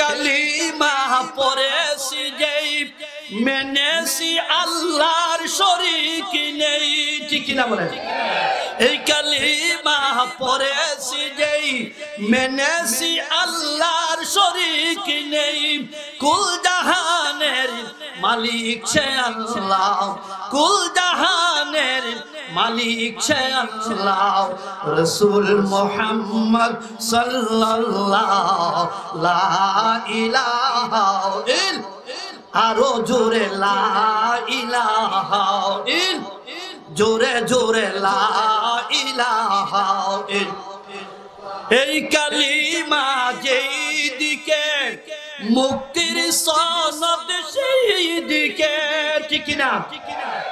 কালিমা পড়েছি যেই মেনেছি আল্লাহর শরিক নেই ঠিক না বলেন এই কালিমা পড়েছি যেই মেনেছি আল্লাহর শরিক নেই কুল জাহানের মালিক সে আল্লাহ কুল জাহানের মালিক সে আল্লাহ রসুল মোহাম্মদ সাল্লাল্লাহ লা ইলাহা আরো জোরে লা ইলাহা জোরে জোরে লা ইলাহা এই কালিমা যেই দিকে মুক্তির সনদ সেই দিকে ঠিক না ঠিক না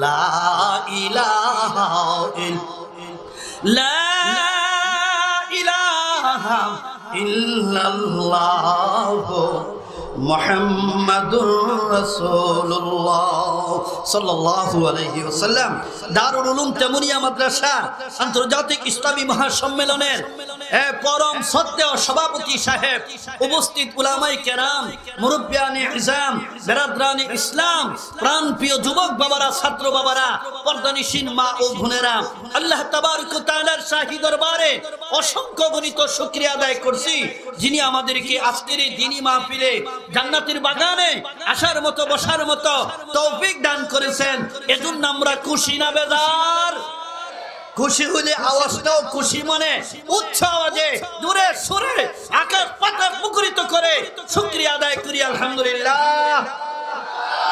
لا الہ الا لا الہ الا اللہ محمد رسول اللہ صلی اللہ علیہ وسلم دار العلوم تیمونیہ مدرسہ انتر جاتے کستا بھی مہا شمیلونے পরম সত্ত্বেও সভাপতি সাহেব উপস্থিত উলামাই কেরাম মুরব্বিয়ানি ইজাম বেরাদ্রানি ইসলাম প্রাণ প্রিয় যুবক বাবারা ছাত্র বাবারা পর্দানিসীন মা ও বোনেরা আল্লাহ তাবারক তাআলার শাহী দরবারে অসংখ্য গণিত শুকরিয়া আদায় করছি যিনি আমাদেরকে আজকের এই দিনই মাহফিলে জান্নাতের বাগানে আসার মতো বসার মতো তৌফিক দান করেছেন এজন্য আমরা খুশি না বেজার খুশি হলে আওয়াজটাও খুশি মনে উচ্চ আওয়াজে দূরে সুরে আকাশ পাতা মুখরিত করে শুক্রিয়া আদায় করি আলহামদুলিল্লাহ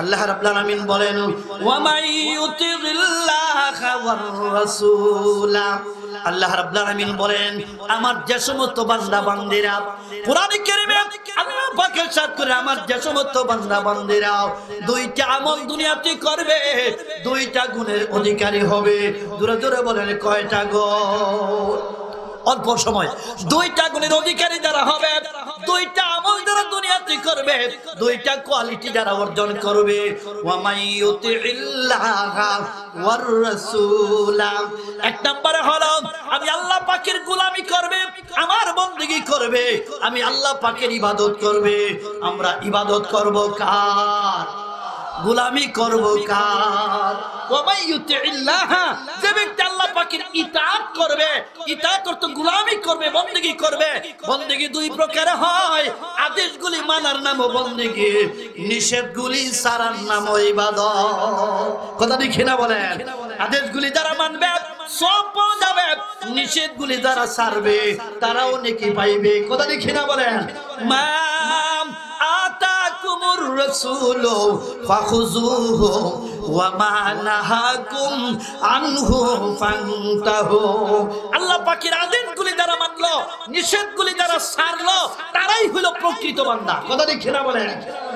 আল্লাহ রাব্বুল আমিন বলেন আল্লাহ রাব্বুল আমিন বলেন আমার যে সমস্ত বান্দা বান্দিরা পুরানি কেরিমে আমার দুইটা করবে দুইটা গুণের অধিকারী হবে দূরে দূরে বলেন কয়টা গুণ অল্প সময় দুইটা গুণের অধিকারী যারা হবে দুইটা আমল যারা দুনিয়াতে করবে দুইটা কোয়ালিটি যারা অর্জন করবে এক নম্বরে আমি আল্লাহ পাখির গুলামি করবে আমার বন্দিগি করবে আমি আল্লাহ পাখির ইবাদত করবে আমরা ইবাদত করব কার গোলামি করব কার যে ব্যক্তি আল্লাহ করবে গুলামি করবে করবে দুই প্রকার হয় আদেশগুলি মানার নাম নিষেধগুলি নাম ইবাদত কথা না বলেন আদেশগুলি যারা মানবে সব পাওয়া নিষেধ গুলি যারা সারবে তারাও নেকি পাইবে কথা দেখি না বলেন মা আতা আতাকুমুর রাসূল আল্লাহ পাখির আদেশগুলি নিষেধগুলি যারা সারলো তারাই হলো প্রকৃত বান্দা কথা দেখি না বলে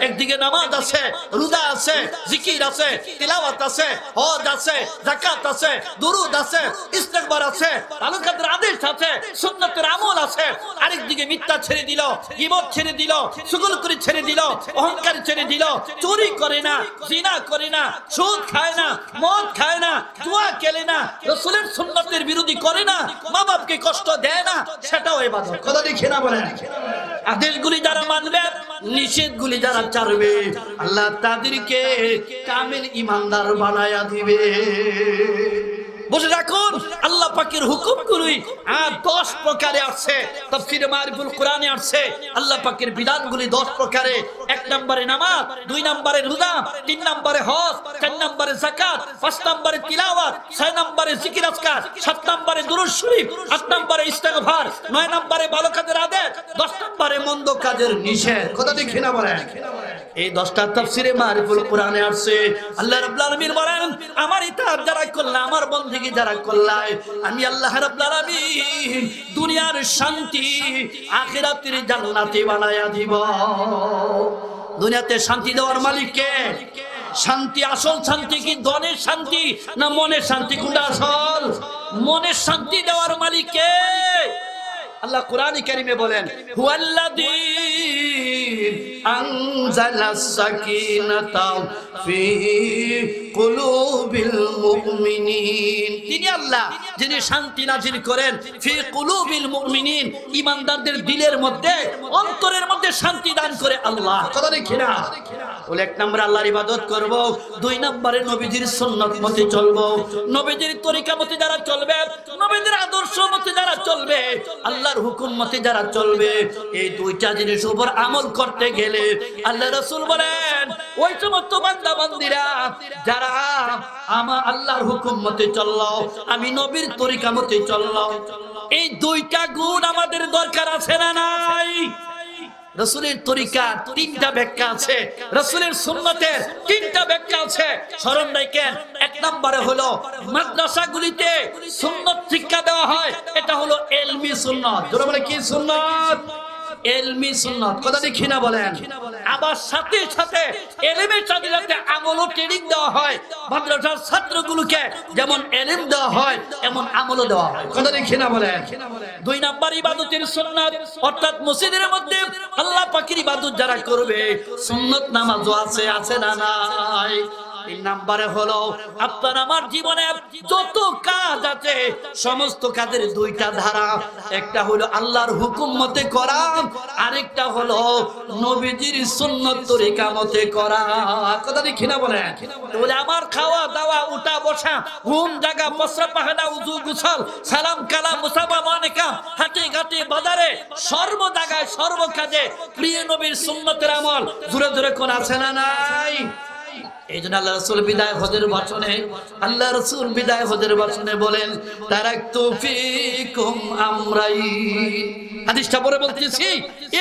একদিকে নামাজ আছে রোজা আছে জিকির আছে তিলাওয়াত আছে হজ আছে যাকাত আছে দুরুদ আছে ইস্তেকবার আছে ভালো আদেশ আছে সুন্নতের আমল আছে আরেক মিথ্যা ছেড়ে দিল ইমত ছেড়ে দিল সুগুল করে ছেড়ে দিল অহংকার ছেড়ে দিল চুরি করে না জিনা করে না সুদ খায় না মদ খায় না জুয়া খেলে না রসুলের সুন্নতের বিরোধী করে না মা বাপকে কষ্ট দেয় না সেটাও এবাদত কথা দেখে না বলে আদেশগুলি যারা মানবে নিষেধ গুলি যারা চারবে আল্লাহ তাদেরকে কামিল ইমানদার বানায়া দিবে বসে রাখুন আল্লাহ পাকের হুকুমগুলি আর দশ প্রকারে আসছে আসছে আল্লাহ পাকের দশ প্রকারে এক নম্বরে নামাজ দুই নম্বরে তিন নম্বরে হস চার নম্বরে জাকাত পাঁচ নম্বরে তিলাওয়াত ছয় নম্বরে জিকির আজকার সাত নম্বরে দুরুদ শরীফ আট নম্বরে ইস্তেগফার নয় নম্বরে ভালো কাজের আদেশ দশ নম্বরে মন্দ কাজের নিষেধ কথা দেখি না বলে এই দশটা তাফসিরে মারিফুল কোরআনে আসছে আল্লাহ রাব্বুল আলামিন বলেন আমার ইতাব যারা করলা আমার বন্ধুকে যারা করলা আমি আল্লাহ রাব্বুল আলামিন দুনিয়ার শান্তি আখিরাতের জান্নাতে বানায়া দিব দুনিয়াতে শান্তি দেওয়ার মালিক কে শান্তি আসল শান্তি কি দনের শান্তি না মনের শান্তি কোনটা আসল মনের শান্তি দেওয়ার মালিক কে আল্লাহ কোরআন কারিমে বলেন হুয়াল্লাযী আল্লাহ যিনি শান্তি নাজিল করেন ফি কুলুবিল মুমিনিন ইমানদারদের দিলের মধ্যে অন্তরের মধ্যে শান্তি দান করে আল্লাহ কথা দেখি না বলে এক নম্বরে আল্লাহর ইবাদত করব দুই নম্বরে নবীজির সুন্নত মতে চলব নবীজির তরিকা মতে যারা চলবে নবীজির আদর্শ মতে যারা চলবে আল্লাহর হুকুম মতে যারা চলবে এই দুইটা জিনিস উপর আমল করতে গেলে আল্লাহ রাসূল বলেন ওই সমস্ত বান্দা বান্দিরা যারা আমার আল্লাহর হুকুম মতে চললো আমি নবীর তরিকা মতে চললো এই দুইটা গুণ আমাদের দরকার আছে না নাই রসুলের তরিকা তিনটা ব্যাখ্যা আছে রসুলের সুন্নতের তিনটা ব্যাখ্যা আছে স্মরণ রাখেন এক নম্বরে হলো মাদ্রাসা গুলিতে সুন্নত শিক্ষা দেওয়া হয় এটা হলো এলমি সুন্নত কি সুন্নত এলমি সুন্নত আবার সাথে সাথে এলিমের সাথে সাথে হয় মাদ্রাসার যেমন এলিম হয় এমন আমলও দেওয়া হয় কথা দেখি দুই নাম্বার অর্থাৎ মসজিদের মধ্যে আল্লাহ পাখির ইবাদত যারা করবে সুন্নত নামাজও আছে আছে না নাই তিন নাম্বারে হলো আপনার আমার জীবনে যত কাজ আছে সমস্ত কাজের দুইটা ধারা একটা হলো আল্লাহর হুকুম মতে করা আরেকটা হলো নবীজির সুন্নত তরিকা মতে করা কথা দেখি না বলে বলে আমার খাওয়া দাওয়া উঠা বসা ঘুম জাগা মশরা পাহানা উজু গুছাল সালাম কালাম মুসাফা মানিকা হাতে ঘাটে বাজারে সর্ব জায়গায় সর্ব কাজে প্রিয় নবীর সুন্নতের আমল দূরে দূরে কোন আছে না নাই এই জন্য আল্লাহ রসুল বিদায় হজের বচনে আল্লাহ রসুল বিদায় হজের বচনে বলেন তারা তুফিকুম আমরাই পরে বলতেছি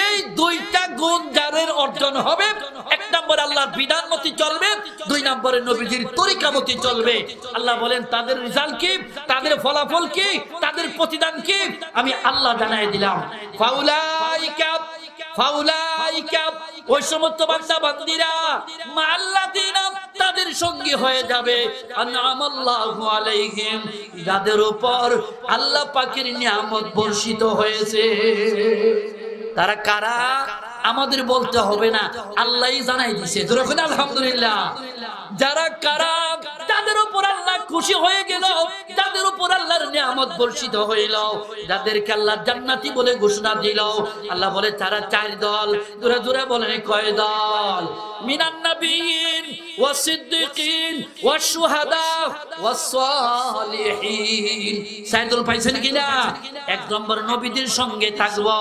এই দুইটা গুণ যাদের অর্জন হবে এক নম্বর আল্লাহর বিধান মতি চলবে দুই নম্বরে নবীজির তরিকা মতি চলবে আল্লাহ বলেন তাদের রেজাল্ট কি তাদের ফলাফল কি তাদের প্রতিদান কি আমি আল্লাহ জানাই দিলাম ফাউলাইকা ফাউলাইকা ওই সমস্ত বান্দা বান্দিরা মাল্লাদিনা তাদের সঙ্গী হয়ে যাবে আলাইহিম যাদের উপর আল্লাহ পাকের নিয়ামত বর্ষিত হয়েছে তারা কারা আমাদের বলতে হবে না আল্লাহই জানাই দিয়েছে আলহামদুলিল্লাহ যারা কারা খুশি হয়ে গেল যাদের উপর আল্লাহর নিয়ামত বর্ষিত হইল যাদেরকে আল্লাহ জান্নাতি বলে ঘোষণা দিল আল্লাহ বলে তারা চার দল দূরে দূরে বলে কয় দল মিনান নাবিয়িন সিদ্দিকিন ওয়াস শুহাদা ওয়াস সালিহিন সাইদুল পাইছেন কিনা এক নম্বর নবীদের সঙ্গে থাকবো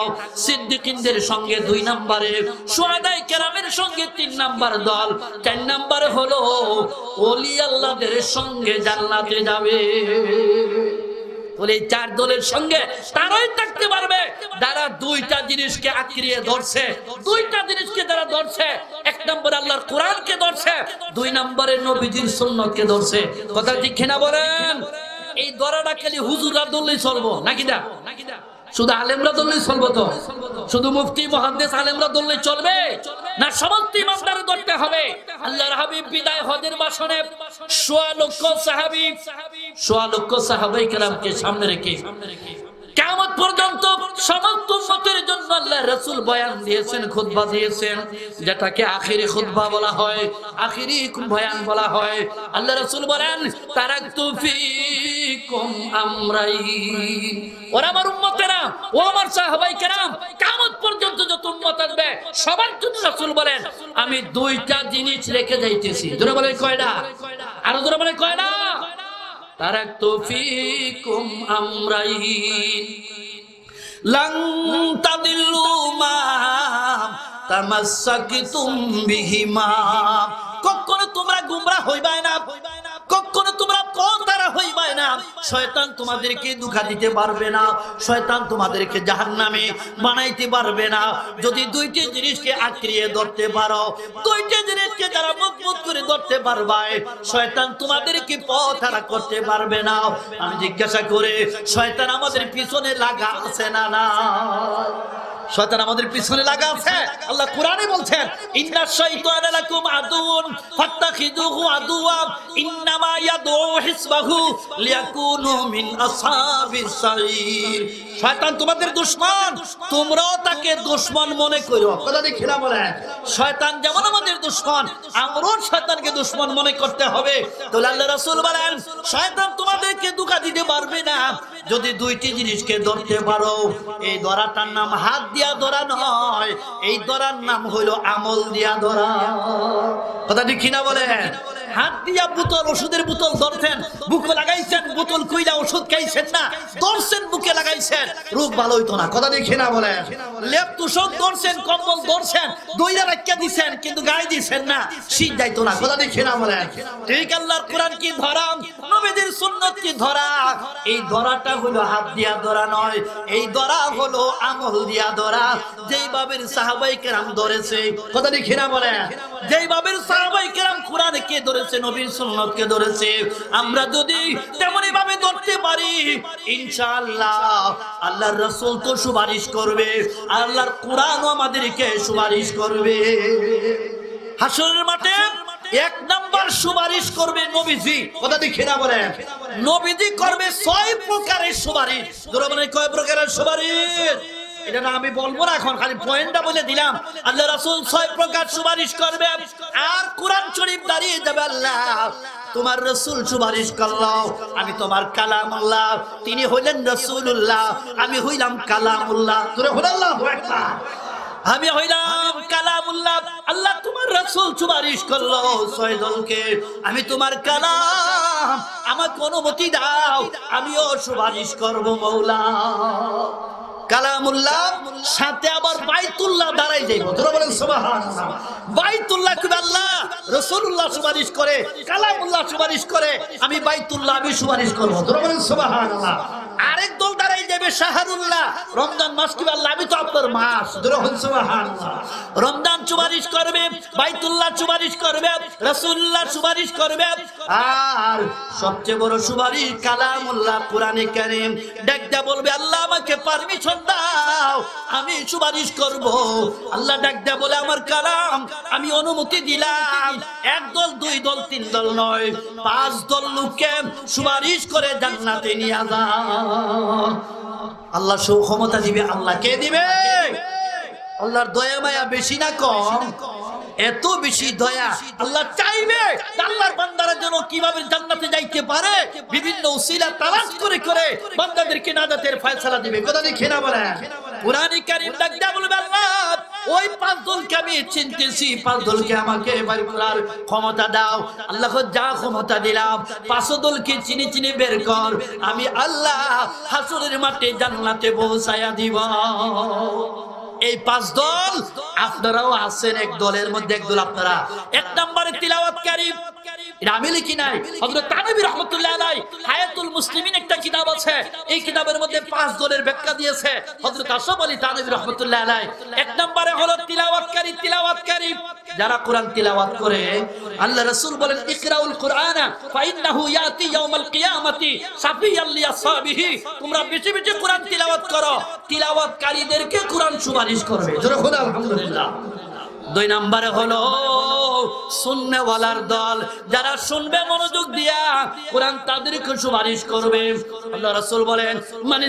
সিদ্দিকিনদের সঙ্গে দুই নম্বরে শুহাদাই কেরামের সঙ্গে তিন নম্বর দল চার নম্বরে হলো ওলি আল্লাহদের সঙ্গে জান্নাতে যাবে বলে চার দলের সঙ্গে তারাই থাকতে পারবে যারা দুইটা জিনিসকে আঁকড়িয়ে ধরছে দুইটা জিনিসকে যারা ধরছে এক নম্বর আল্লাহর কোরআনকে ধরছে দুই নম্বরের নবীজির সুন্নতকে ধরছে কথা ঠিক কিনা বলেন এই দরাটা খালি হুজুরা দললেই চলবো নাকি দা নাকি দা শুধু আলেমরা দললেই চলবো তো শুধু মুফতি মহাদ্দেশ আলেমরা দললে চলবে না সমস্ত ইমামদার ধরতে হবে আল্লাহর হাবিব বিদায় হজের বাসনে সোয়া লক্ষ সাহাবি সোয়া লক্ষ সাহাবাই কেরামকে সামনে রেখে কেমন পর্যন্ত সমস্ত সতের জন্য আল্লাহ রসুল বয়ান দিয়েছেন খুতবা দিয়েছেন যেটাকে আখেরি খুতবা বলা হয় আখেরি বয়ান বলা হয় আল্লাহ রসুল বলেন তারা ফিকুম আমরাইন ওরা আমি দুইটা জিনিস রেখে যাইতেছি জোরে বলে কয়টা আরো জোরে বলে কয়টা তারাক তোফিকুম আমরাইন লং তাদিল্লু মা তামাসসাকতুম বিহিমা কখনো তোমরা গুমরা হইবাই না না কখনো তোমরা কোন তারা না শয়তান তোমাদেরকে দুঃখা দিতে পারবে না শয়তান তোমাদেরকে জাহান্নামে বানাইতে পারবে না যদি দুইটি জিনিসকে আঁকড়িয়ে ধরতে পারো দুইটি জিনিসকে যারা মজবুত করে ধরতে পারবে শয়তান তোমাদেরকে পথ হারা করতে পারবে না আমি জিজ্ঞাসা করে শয়তান আমাদের পিছনে লাগা আছে না না শয়তান আমাদের পিছনে লাগা আছে আল্লাহ কোরআনে বলছেন ইন্না শাইতানা লাকুম আদুউন ফাত্তাখিযুহু আদুওয়া ইন্নামা ইয়াদউ হিসবাহু লিয়াকুনু মিন আসাবিস সাইর শয়তান তোমাদের দুশমন তোমরাও তাকে দুশমন মনে করো কথা দেখি না বলে শয়তান যেমন আমাদের দুশমন আমরাও শয়তানকে দুশমন মনে করতে হবে তো আল্লাহ রাসূল বলেন শয়তান তোমাদেরকে দুকা দিতে পারবে না যদি দুইটি জিনিসকে ধরতে পারো এই ধরাটার নাম হাত দিয়ে দিয়া ধরা নয় এই ধরার নাম হইল আমল দিয়া ধরা কথা ঠিক কিনা বলে হাত দিয়া বোতল ওষুধের বোতল ধরছেন বুকে লাগাইছেন বোতল কইলা ওষুধ খাইছেন না ধরছেন বুকে লাগাইছেন রোগ ভালো হইতো না কথা দেখে না বলেন লেপ তুষক ধরছেন কম্বল ধরছেন দইরা রাখিয়া দিছেন কিন্তু গায়ে দিছেন না শীত যাইতো না কথা দেখে না বলেন ঠিক আল্লাহর কোরআন কি ধরাম নবীদের সুন্নত কি ধরা এই ধরাটা হলো হাত দিয়া ধরা নয় এই ধরা হলো আমল দিয়া ধরা যেই বাবের সাহাবাই কেরাম ধরেছে কথা দেখে না বলেন যেই বাবের সাহাবাই কেরাম কোরআন কে ধরে ধরেছে নবীর সুন্নতকে ধরেছে আমরা যদি তেমনি ভাবে ধরতে পারি ইনশাল্লাহ আল্লাহর রাসূল তো সুপারিশ করবে আল্লাহর কোরআনও আমাদেরকে সুপারিশ করবে হাসরের মাঠে এক নাম্বার সুপারিশ করবে নবীজি কথা দেখে না বলেন নবীজি করবে ছয় প্রকারের সুপারিশ ধরো মানে কয় প্রকারের সুপারিশ এটা না আমি বলবো না এখন খালি পয়েন্টটা বলে দিলাম আল্লাহ রাসুল ছয় প্রকার সুপারিশ করবে আর কোরআন শরীফ দাঁড়িয়ে যাবে আল্লাহ তোমার রসুল সুপারিশ করলাম আমি তোমার কালাম আল্লাহ তিনি হইলেন উল্লাহ আমি হইলাম কালাম উল্লাহ তোরে হলাল্লাহ আমি হইলাম কালাম উল্লাহ আল্লাহ তোমার রসুল সুপারিশ করলো ছয় দলকে আমি তোমার কালাম কোনো অনুমতি দাও আমিও সুপারিশ করবো মৌলা আবার বাইতুল্লাহ দাঁড়াই যাইব তোরা বলেন সুবহানাল্লাহ বাইতুল্লাহ কি সুপারিশ করে কালামুল্লাহ সুপারিশ করে আমি বাইতুল্লাহ আমি সুপারিশ করব তোরা বলেন আরেক দল দেবে শাহরুল্লাহ রমজান মাস কি আল্লাহ আমি তো আপনার মাস রমজান সুপারিশ করবে বাইতুল্লাহ সুপারিশ করবে রাসূলুল্লাহ সুপারিশ করবে আর সবচেয়ে বড় সুপারিশ কালামুল্লাহ কোরআনে কারীম ডাকদা বলবে আল্লাহ আমাকে পারমিশন দাও আমি সুপারিশ করব আল্লাহ ডাকদা বলে আমার কালাম আমি অনুমতি দিলাম এক দল দুই দল তিন দল নয় পাঁচ দল লোককে সুপারিশ করে জান্নাতে নিয়ে যাও আল্লাহ সৌ ক্ষমতা দিবে আল্লাহ কে দিবে আল্লাহর দয়া মায়া বেশি না কম এত বেশি দয়া আল্লাহ চাইবে আল্লাহর বান্দারা যেন কিভাবে জান্নাতে যাইতে পারে বিভিন্ন উসিলা তালাশ করে করে বান্দাদেরকে নাজাতের ফয়সালা দিবে কথা দেখে না বলে কোরআন কারীম ডাক বলবে আল্লাহ ওই পাঁচ পাঁচজনকে আমি চিনতেছি পাঁচ পাঁচজনকে আমাকে বের করার ক্ষমতা দাও আল্লাহ যা ক্ষমতা দিলাম পাঁচ দলকে চিনি চিনি বের কর আমি আল্লাহ হাসুরের মাঠে জানলাতে পৌঁছায়া দিব এই পাঁচ দল আপনারাও আছেন এক দলের মধ্যে এক দল আপনারা এক নম্বরে তিলাওয়াতকারী এটা আমি লিখি নাই হজরত রহমতুল্লাহ আলাই হায়াতুল মুসলিমিন একটা কিতাব আছে এই কিতাবের মধ্যে পাঁচ দলের ব্যাখ্যা দিয়েছে হজরত আলী রহমতুল্লাহ আলাই এক নম্বরে হলো তিলাওয়াতকারী তিলাওয়াতকারী যারা কোরআন তিলাওয়াত করে আল্লাহ রাসূল বলেন ইকরাউল কুরআনা ফাইন্নাহু ইয়াতি ইয়াউমাল কিয়ামাতি সাফিয়াল তোমরা বেশি বেশি কোরআন তিলাওয়াত করো তিলাওয়াতকারীদেরকে কোরআন সুপারিশ করবে জোরে খোদা আলহামদুলিল্লাহ দুই নাম্বারে হলো শুননেওয়ালার দল যারা শুনবে মনোযোগ দিয়া কোরআন তাদেরকে সুপারিশ করবে আল্লাহ রাসূল বলেন মান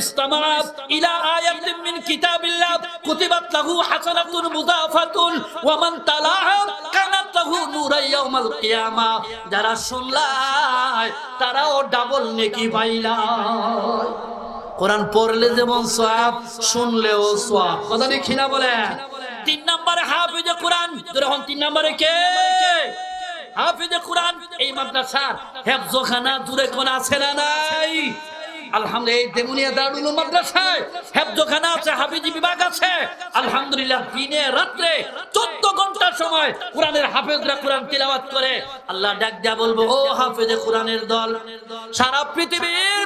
ইলা আয়াতিন মিন কিতাবিল্লাহ কুতিবাত লাহু হাসানাতুন মুযাফাতুন ওয়া মান তালাহা কানাত লাহু ইয়াউমাল কিয়ামা যারা শুনলাই তারাও ডাবল নেকি পাইলাই কোরআন পড়লে যেমন সওয়াব শুনলেও সওয়াব কথা ঠিক কিনা বলেন তিন নম্বরে হাফিজ কোরআন তখন তিন নম্বরে কে হাফিজ কোরআন এই মাদ্রাসার হেফজখানা দূরে কোন আছে না নাই আলহামদুলিল্লাহ দিনে রাত্রে সময় কোরআনের করে বলবো দল সারা পৃথিবীর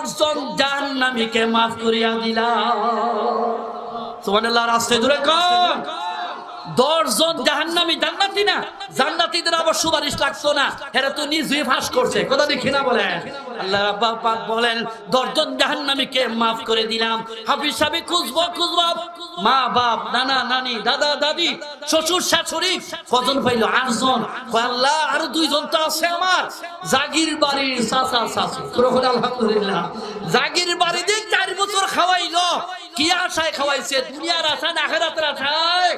দশজন জাহান নামীকে মাফ করিয়া দিলা রাস্তায় দূরে দশজন জাহান্নামি জান্নাতি না জান্নাতিদের আবার সুপারিশ লাগতো না এরা তো নিজে ফাঁস করছে কথা দেখি না বলেন আল্লাহ রাব্বা বলেন দশজন কে মাফ করে দিলাম হাফিজ সাহেব খুঁজবো খুঁজবো মা বাপ নানা নানি দাদা দাদি শ্বশুর শাশুড়ি কজন পাইল আটজন আল্লাহ আর দুইজন তো আছে আমার জাগির বাড়ির চাচা শাশুড়ি আলহামদুলিল্লাহ জাগির বাড়ি দিয়ে চার বছর খাওয়াইলো কি আশায় খাওয়াইছে দুনিয়ার আশা না আখেরাতের আশায়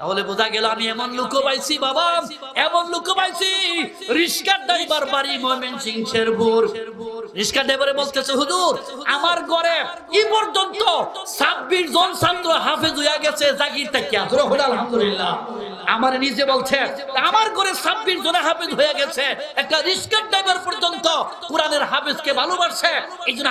তাহলে বোঝা গেল আমি এমন লোক পাইছি বাবা এমন লোক পাইছি রিস্কার ড্রাইভার বাড়ি ময়মেন সিং শেরপুর রিস্কার ড্রাইভারে বলতেছে আমার ঘরে পর্যন্ত 26 জন ছাত্র হাফেজ হইয়া গেছে আলহামদুলিল্লাহ আমার নিজে বলছে আমার ঘরে হাফেজ হয়ে গেছে একটা রিস্কার ড্রাইভার পর্যন্ত কোরআনের হাফেজকে ভালোবাসে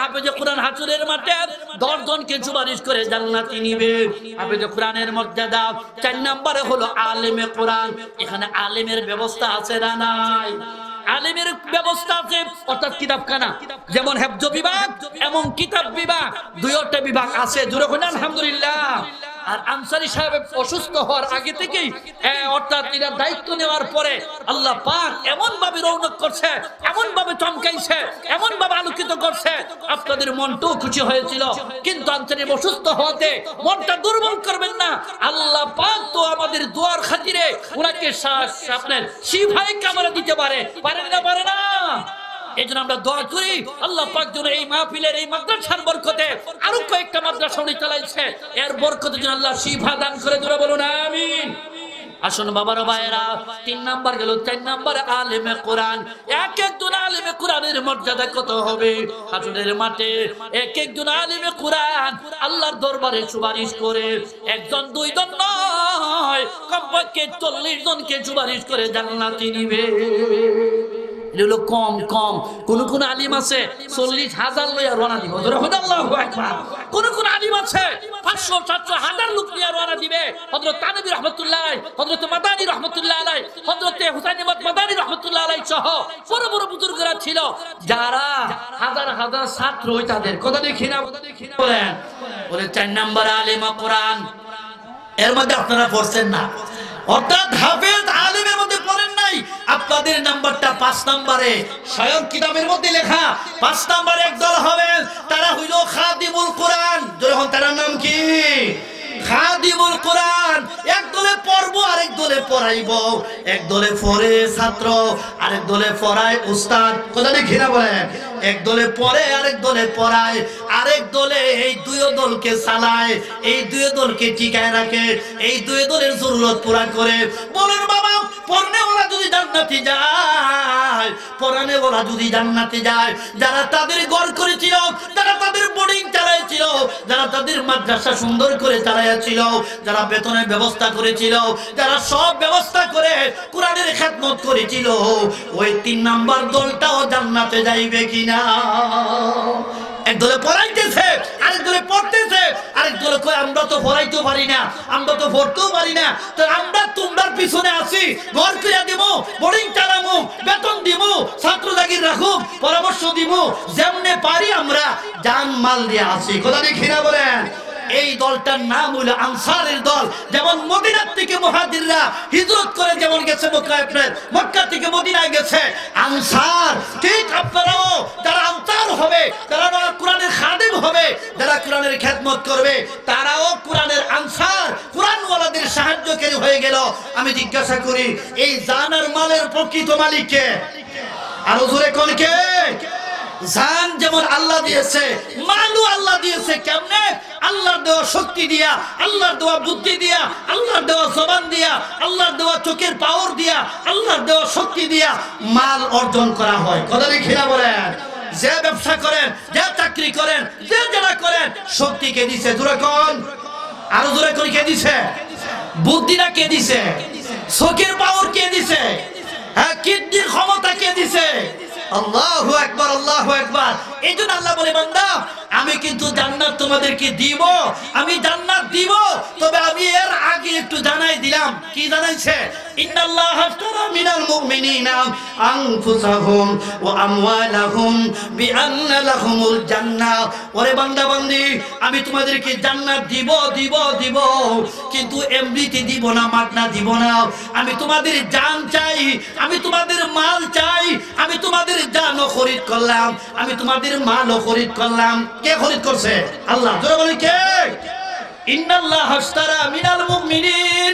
হাফেজে কোরআন হাজুরের মাঠে দশ জনকে সুপারিশ করে জান্নাতি নিবে হাফেজে কোরআনের মর্যাদা চার নম্বরে হলো আলেমে কোরআন এখানে আলেমের ব্যবস্থা আছে না নাই আলেমের ব্যবস্থা আছে অর্থাৎ কিতাবখানা যেমন হেফজ বিভাগ এবং কিতাব বিভাগ দুইটা বিভাগ আছে জুড়ে আলহামদুলিল্লাহ আর আনসারী সাহেব অসুস্থ হওয়ার আগে থেকেই অর্থাৎ এরা দায়িত্ব নেওয়ার পরে আল্লাহ পাক এমন ভাবে রৌনক করছে এমন ভাবে চমকাইছে এমন ভাবে আলোকিত করছে আপনাদের মনটাও খুশি হয়েছিল কিন্তু আনসারী অসুস্থ হওয়াতে মনটা দুর্বল করবেন না আল্লাহ পাক তো আমাদের দোয়ার খাতিরে ওনাকে শ্বাস আপনার সিভাই কামড়া দিতে পারে পারে না পারে না এই জন্য আমরা দোয়া করি আল্লাহ পাক যেন এই মাহফিলের এই মাদ্রাসার বরকতে চালাইছে এর যেন আল্লাহ শিফা দান করে দূরে বলুন আমিন আসুন বাবার ভাইয়েরা তিন নাম্বার গেল চার নাম্বার আলেমে কোরআন এক একজন আলেমে কোরআনের মর্যাদা কত হবে মাঠে এক একজন আলেমে কোরআন আল্লাহর দরবারে সুপারিশ করে একজন দুইজন নয় কমপক্ষে চল্লিশ জনকে সুপারিশ করে জান্নাতি নিবে এটা কম কম কোন কোন আলিম আছে চল্লিশ হাজার লইয়া রওনা দিব কোন কোন আলিম আছে পাঁচশো সাতশো হাজার লোক নিয়ে রওনা দিবে হজরত তানবী রহমতুল্লাহ হজরত মাদানী রহমতুল্লাহ আলাই হজরত হুসাইন মাদানী রহমতুল্লাহ আলাই সহ বড় বড় বুজুর্গরা ছিল যারা হাজার হাজার ছাত্র ওই তাদের কথা দেখি না বলেন বলে চার নাম্বার আলিমা কোরআন এর মধ্যে আপনারা পড়ছেন না অর্থাৎ হাফেজ আলিমের আপনাদের নাম্বারটা পাঁচ নাম্বারে স্বয়ং কিতাবের মধ্যে লেখা পাঁচ নাম্বারে একদল হবেন তারা হইল খাদিমুল কোরআন যখন তার নাম কি খাদিমুল কোরআন একদল দলে পড়বো আরেক দলে পড়াইব এক দলে পড়ে ছাত্র আরেক দলে পড়ায় উস্তাদ কথাটি ঘিরা বলেন এক দলে পড়ে আরেক দলে পড়ায় আরেক দলে এই দুই দলকে চালায় এই দুই দলকে টিকায় রাখে এই দুই দলের জরুরত পুরা করে বলেন বাবা পড়নে ওরা যদি জান্নাতি যায় পরানে ওরা যদি জান্নাতি যায় যারা তাদের গড় করেছিল যারা তাদের বোর্ডিং চালাইছিল যারা তাদের মাদ্রাসা সুন্দর করে চালাইয়াছিল যারা বেতনের ব্যবস্থা করে করেছিল যারা সব ব্যবস্থা করে কোরআনের খেদমত করেছিল ওই তিন নাম্বার দলটাও জান্নাতে যাইবে কিনা পড়াইতেছে পড়তেছে আমরা তো পড়াইতে পারি না আমরা তো পড়তেও পারি না তো আমরা তোমরার পিছনে ঘর দিব বোর্ডিং বেতন দিব ছাত্র জাগির পরামর্শ দিব যেমনে পারি আমরা যান মাল দিয়ে কোথা দেখি না বলেন এই দলটার নাম হইল আনসারের দল যেমন মদিনার থেকে মহাদিররা হিজরত করে যেমন গেছে মক্কা থেকে মদিনায় গেছে আনসার ঠিক আপনারাও যারা আনসার হবে তারা না কোরআনের খাদেম হবে যারা কোরআনের খেদমত করবে তারাও কোরআনের আনসার কোরআনওয়ালাদের সাহায্যকারী হয়ে গেল আমি জিজ্ঞাসা করি এই জানার মালের প্রকৃত মালিককে আরো জোরে কলকে কে জান যেমন আল্লাহ দিয়েছে মানু আল্লাহ দিয়েছে কেমনে আল্লাহর দেওয়া শক্তি দিয়া আল্লাহর দেওয়া বুদ্ধি দিয়া আল্লাহর দেওয়া জবান দিয়া আল্লাহর দেওয়া চোখের পাওয়ার দিয়া আল্লাহর দেওয়া শক্তি দিয়া মাল অর্জন করা হয় কথা না বলেন যে ব্যবসা করেন যে চাকরি করেন যে যারা করেন শক্তি কে দিছে দূরে কোন আরো দূরে করে কে দিছে বুদ্ধিরা কে দিছে চোখের পাওয়ার কে দিছে হ্যাঁ কিডনির ক্ষমতা কে দিছে আল্লাহু আকবার আল্লাহু আকবার এইজন্য আল্লাহ বলে বান্দা আমি কিন্তু জান্নাত তোমাদেরকে দিব আমি জান্নাত দিব তবে আমি এর আগে একটু জানাই দিলাম কি জানাইছে ইন্নাল্লাহ আফতারা মিনাল মুমিনিনা আনফুসাহুম ওয়া আমওয়ালাহুম বিআন্না লাহুমুল জান্নাত ওরে বান্দা বান্দি আমি তোমাদেরকে জান্নাত দিব দিব দিব কিন্তু এমনিতে দিব না মাগনা দিব না আমি তোমাদের জান চাই আমি তোমাদের মাল চাই আমি তোমাদের তোমাদের জানও খরিদ করলাম আমি তোমাদের মালও খরিদ করলাম কে খরিদ করছে আল্লাহ জোরে বলি কে ইন্নাল্লাহ হাসতারা মিনাল মুমিনিন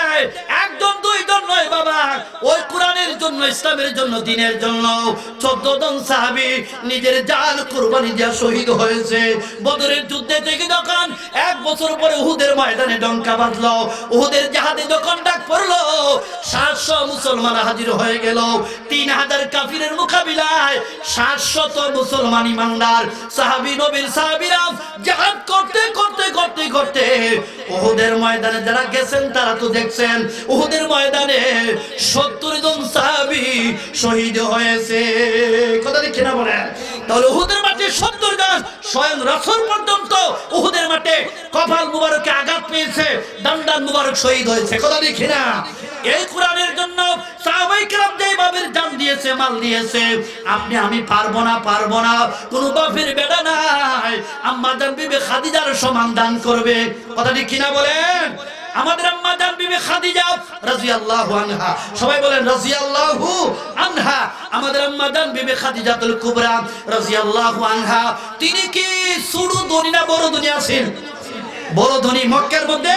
দেয় একজন দুইজন নয় বাবা ওই কোরআনের জন্য ইসলামের জন্য দিনের জন্য চোদ্দ জন সাহাবি নিজের জাল কোরবানি দিয়া শহীদ হয়েছে বদরের যুদ্ধে থেকে যখন এক বছর পরে উহুদের ময়দানে ডঙ্কা বাঁধল উহুদের জাহাজে যখন ডাক পড়লো সাতশো মুসলমান হাজির হয়ে গেল তিন হাজার কাফিরের মোকাবিলায় সাতশত মুসলমান ইমানদার সাহাবি নবীর সাহাবিরা জাহাজ করতে করতে করতে করতে ওহুদের ময়দানে যারা গেছেন তারা তো দেখছেন করেছেন উহুদের ময়দানে সত্তর জন সাহাবি শহীদ হয়েছে কথা দেখি না বলেন তাহলে উহুদের মাঠে সত্তর জন স্বয়ং রাসুল পর্যন্ত উহুদের মাঠে কপাল মুবারকে আঘাত পেয়েছে দান্ডান মুবারক শহীদ হয়েছে কথা দেখি না এই কোরআনের জন্য সাহাবাই کرام যেভাবে জান দিয়েছে মাল দিয়েছে আপনি আমি পারবো না পারবো না বেটা নাই আম্মা জান খাদিজার দান করবে কিনা বলেন আমাদের আম্মা জান বিবি খাদিজা রাদিয়াল্লাহু আনহা সবাই বলেন রাদিয়াল্লাহু আনহা আমাদের আম্মা জান বিবি খাদিজাতুল কুবরা রাদিয়াল্লাহু আনহা তিনি কি সুড়ু ধনী না বড় ধনী আছেন বড় ধনী মক্কার মধ্যে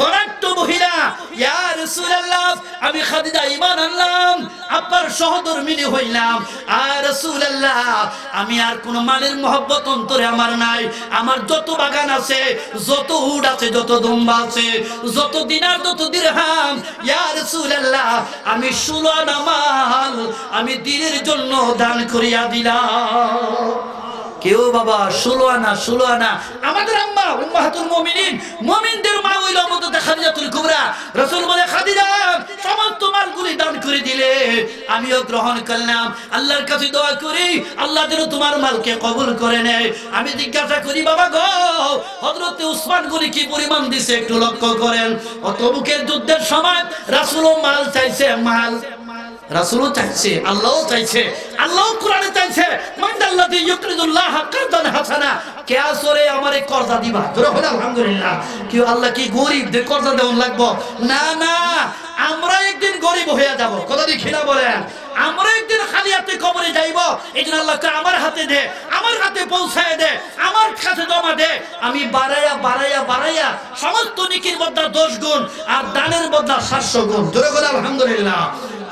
ধনাট্য মহিলা ইয়া রাসূলুল্লাহ আমি খাদিজা ঈমান আনলাম আপনার সহধর্মিনী হইলাম আর রাসূলুল্লাহ আমি আর কোন মালের মহব্বত অন্তরে আমার নাই আমার যত বাগান আছে যত উড আছে যত দুম্বা আছে যত দিনার যত দিরহাম ইয়া রাসূলুল্লাহ আমি ষোলো নামাল আমি দিনের জন্য দান করিয়া দিলাম কেউ বাবা ষোলো আনা ষোলো আনা আমাদের আম্মা উম্মাহাতুল মুমিনিন মুমিনদের মা ওই লম্বতে খাদিজাতুল কুবরা রাসূল বলে খাদিজা সমস্ত মালগুলি দান করে দিলে আমিও গ্রহণ করলাম আল্লাহর কাছে দোয়া করি আল্লাহ যেন তোমার মালকে কবুল করে নেয় আমি জিজ্ঞাসা করি বাবা গো হযরত উসমান গুলি কি পরিমাণ দিছে একটু লক্ষ্য করেন অতবুকের যুদ্ধের সময় রাসূল মাল চাইছে মাল রাসুলও চাইছে আল্লাহও চাইছে আল্লাহ কোরআনে চাইছে কারদান হাসানা কে আসরে আমারে দিবা আলহামদুলিল্লাহ কি আল্লাহ কি গরীব দে দেওন না না আমরা একদিন যাব কথা বলেন আমরা একদিন খালি হাতে কবরে যাইব আমার হাতে দে আমার হাতে পৌঁছায় দে আমার কাছে জমা দে আমি বাড়াইয়া বাড়াইয়া বাড়াইয়া সমস্ত নিকির বদলা দশ গুণ আর দানের বদলা সাতশো গুণ জোরে বলে আলহামদুলিল্লাহ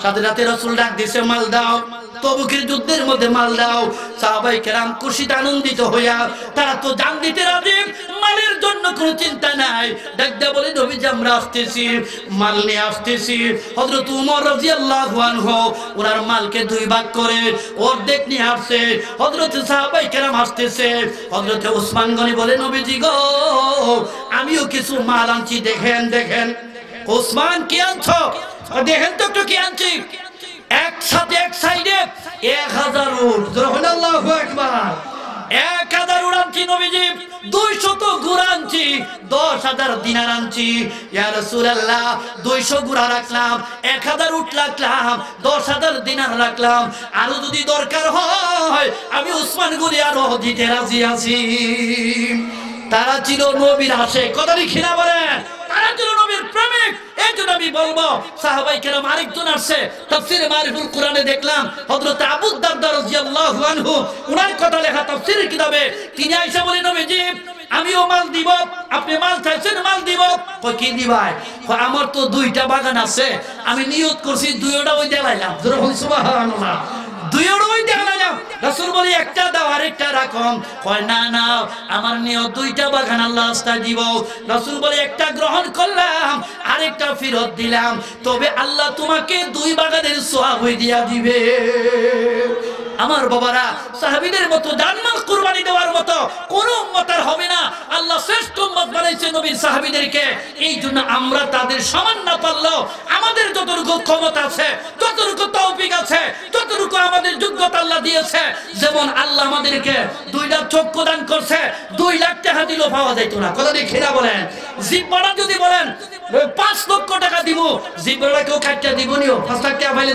সাথে সাথে রসুল ডাক দিছে মাল দাও তবুকের যুদ্ধের মধ্যে মাল দাও সাহাবাই কেরাম খুশিতে আনন্দিত হইয়া তারা তো জান দিতে রাজি মালের জন্য কোনো চিন্তা নাই ডাকদা বলে নবীজি আমরা আসতেছি মাল নিয়ে আসতেছি হযরত উমর রাদিয়াল্লাহু আনহু ওনার মালকে দুই ভাগ করে অর্ধেক নিয়ে আসছে হযরত সাহাবাই কেরাম আসতেছে হযরত ওসমান গনি বলে নবীজি গো আমিও কিছু মাল আনছি দেখেন দেখেন ওসমান কি আনছো দেখেন তো একটু কি আনছি একসাথে এক সাইডে এক হাজার উড় যখন আল্লাহ একবার এক হাজার উড় আনছি নবীজি দুইশত গুড় আনছি দশ হাজার দিনার আনছি ইয়ারসুল্লাহ দুইশো গুড়া রাখলাম এক হাজার উঠ রাখলাম দশ হাজার দিনার রাখলাম আরো যদি দরকার হয় আমি উসমান গুলি আরো দিতে রাজি আছি তারা ছিল নবীর আসে কত লিখিনা বলেন একজন আমি বলবো সাহাবাই কেরাম আরেকজন আসছে তাফসিরে মারিফুল কোরআনে দেখলাম হযরত আবু দারদা রাদিয়াল্লাহু আনহু উনার কথা লেখা তাফসিরের কিতাবে তিনি আয়েশা বলেন নবীজি আমিও মাল দিব আপনি মাল চাইছেন মাল দিব কই কি দিবাই আমার তো দুইটা বাগান আছে আমি নিয়ত করছি দুইটা ওই দেলাইলাম সুবহানাল্লাহ দুইয়ের মধ্যে হালাইলাম আরেকটা রাখম দিলাম তবে আল্লাহ তোমাকে দুই বাগানের সওয়াব দিয়া দিবে আমার বাবারা সাহাবীদের মতো জানমাল কুরবানি দেওয়ার মতো কোন উম্মতার হবে না আল্লাহ শ্রেষ্ঠ উম্মত বানাইছে নবীর এই জন্য আমরা তাদের সমান না পারলেও আমাদের যতটুকু ক্ষমতা আছে যতটুকু তৌফিক আছে যতটুকু আমাদের যোগ্যতা আল্লাহ দিয়েছে যেমন আল্লাহ আমাদেরকে দুই লাখ চক্ষু দান করছে দুই লাখ টাকা দিলেও পাওয়া যাইতো না কথা দিয়ে খেলা বলেন জিব্বাটা যদি বলেন পাঁচ লক্ষ টাকা দিব জিব্বাটা কেউ খাটটা দিব নিও পাঁচ লাখ টাকা পাইলে